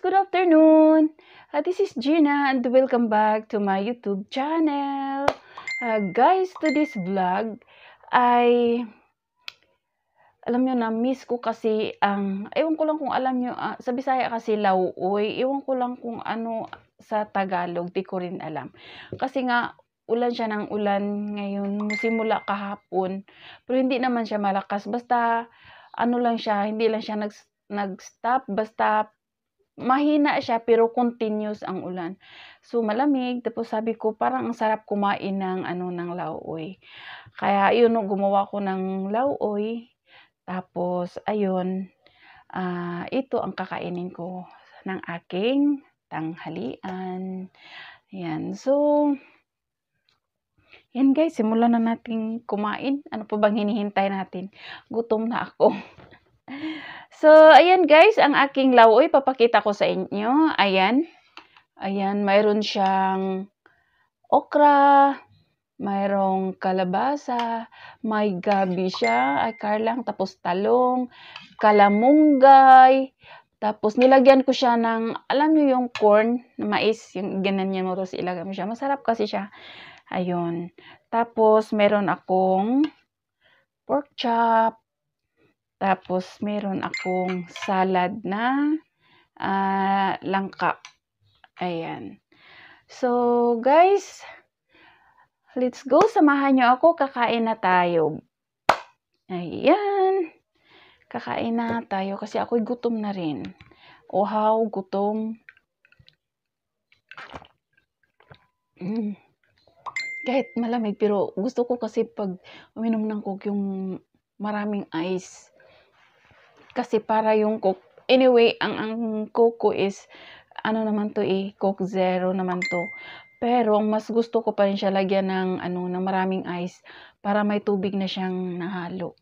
Good afternoon! Uh, this is Gina and welcome back to my YouTube channel. Uh, guys, to this vlog ay alam nyo na miss ko kasi ang um, ewan ko lang kung alam nyo uh, sa Bisaya kasi lauoy ewan ko lang kung ano sa Tagalog di ko rin alam kasi nga ulan siya ng ulan ngayon simula kahapon pero hindi naman siya malakas basta ano lang siya hindi lang siya nag nag-stop basta mahina siya pero continuous ang ulan. So malamig, tapos sabi ko parang ang sarap kumain ng ano ng lauoy. Kaya ayun gumawa ko ng lauoy. Tapos ayun, uh, ito ang kakainin ko ng aking tanghalian. Yan. So yan guys, simulan na natin kumain. Ano pa bang hinihintay natin? Gutom na ako. So, ayan guys, ang aking lawoy, papakita ko sa inyo. Ayan. Ayan, mayroon siyang okra, mayroong kalabasa, may gabi siya, ay karlang, tapos talong, kalamunggay, tapos nilagyan ko siya ng, alam niyo yung corn, mais, yung ganun ganyan mo, tapos ilagay mo siya. Masarap kasi siya. Ayun. Tapos, meron akong pork chop, tapos, meron akong salad na uh, langka. Ayan. So, guys, let's go. Samahan nyo ako. Kakain na tayo. Ayan. Kakain na tayo kasi ako'y gutom na rin. Ohaw, gutom. Mm. Kahit malamig pero gusto ko kasi pag uminom ng coke yung maraming ice kasi para yung Coke, anyway, ang, ang Coke is, ano naman to eh, Coke Zero naman to. Pero, ang mas gusto ko pa rin siya lagyan ng, ano, ng maraming ice para may tubig na siyang nahalo.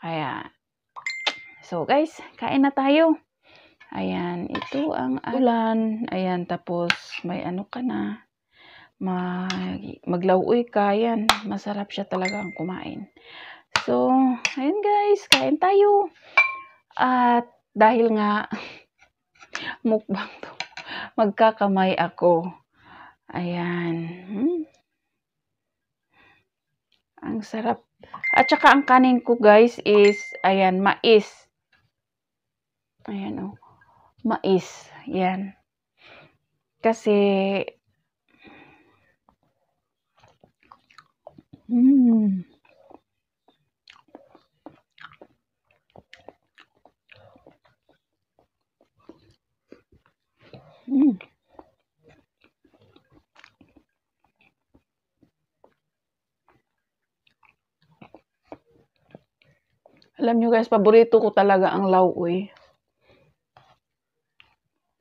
Kaya, so guys, kain na tayo. Ayan, ito ang ulan. Ayan, tapos may ano ka na. Mag, maglauoy ka. Ayan, masarap siya talaga ang kumain. So, ayan guys, kain tayo. At dahil nga mukbang 'to, magkakamay ako. Ayan. Hmm. Ang sarap. At saka ang kanin ko guys is, ayan, mais. Ayan oh. Mais. Ayan. Kasi, hmm, Alam nyo guys, paborito ko talaga ang lauoy.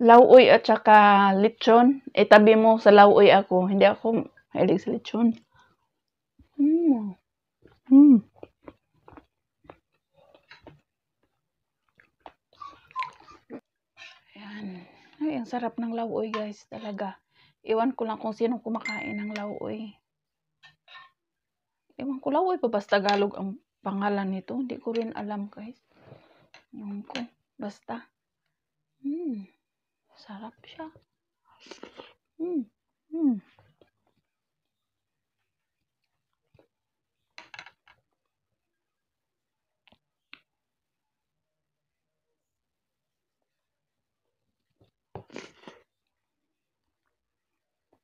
Lauoy at saka lechon. Itabi eh, mo sa lauoy ako. Hindi ako mahilig sa lechon. Mm. Mm. Ay, ang sarap ng lauoy guys, talaga. Iwan ko lang kung sino kumakain ng lauoy. Iwan ko lauoy pa basta Tagalog ang pangalan nito. Hindi ko rin alam guys. Iwan ko. Basta. Hmm. Sarap siya. Hmm. Hmm.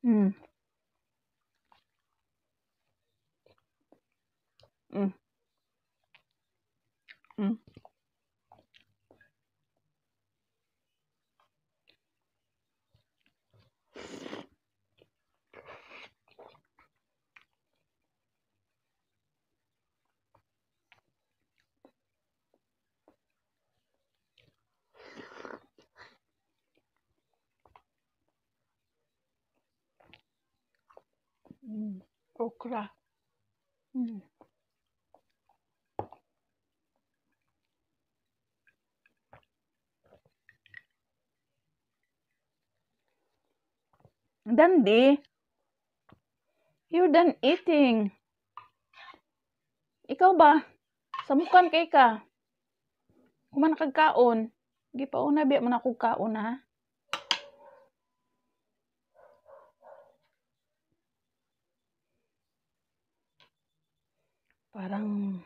Mm. Mm, okra. Mm. Dandi, you're done eating. Ikaw ba? Samukan kay ka. Kuman kagkaon. Gipauna biya man ako kaon ha. Parang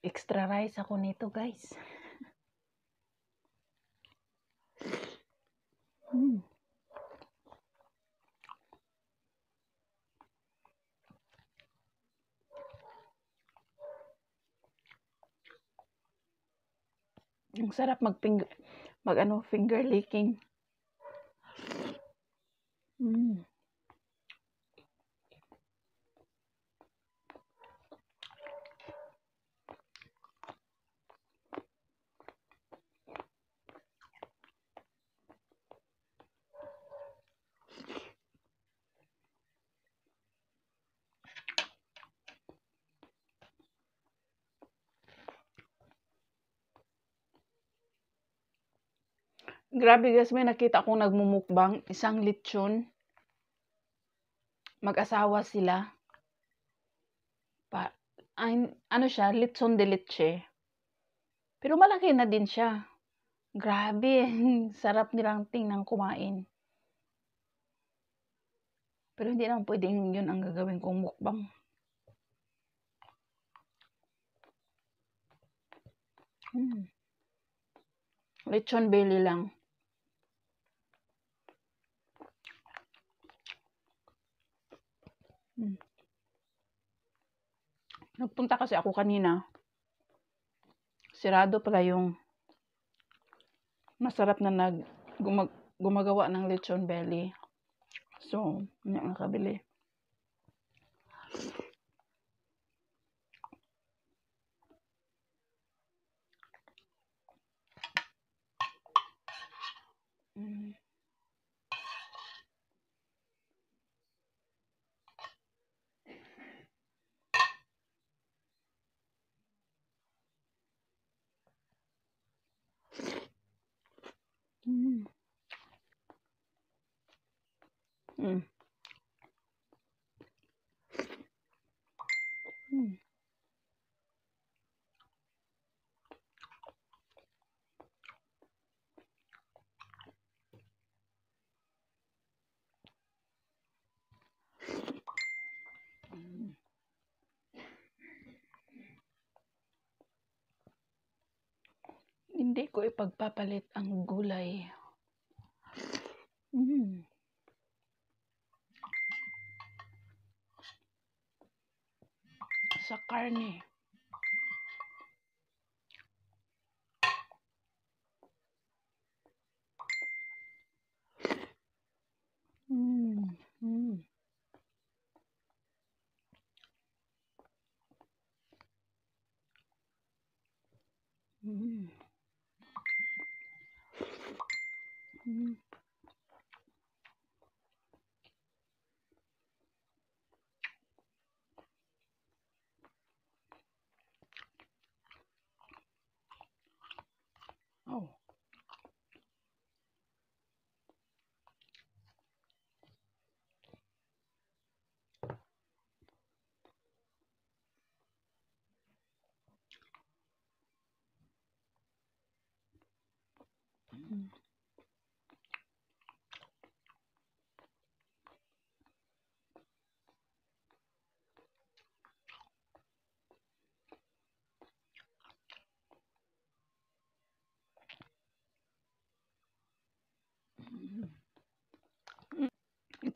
extra rice ako nito guys. hmm. Ang sarap mag finger, mag ano, finger licking. Mm. Grabe guys, may nakita akong nagmumukbang. Isang lechon. Mag-asawa sila. Pa ay, ano siya? Lechon de leche. Pero malaki na din siya. Grabe. Sarap nilang tingnan kumain. Pero hindi naman pwedeng yun ang gagawin kong mukbang. Hmm. Lechon belly lang. Hmm. Nagpunta kasi ako kanina. Sirado pala yung masarap na nag gumag, gumagawa ng lechon belly. So, hindi nakabili. Mm. Mm. hindi ko ipagpapalit ang gulay. Mm. Sa karne.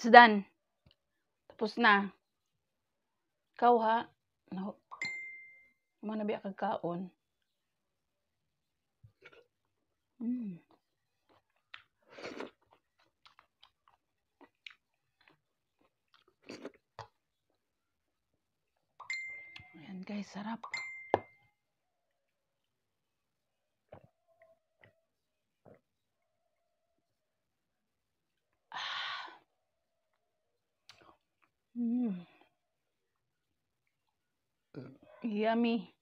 It's done. Tapos na. Ikaw ha. No. Manabi akag kaon. Mm. Ayan guys, sarap. Mm. Yummy.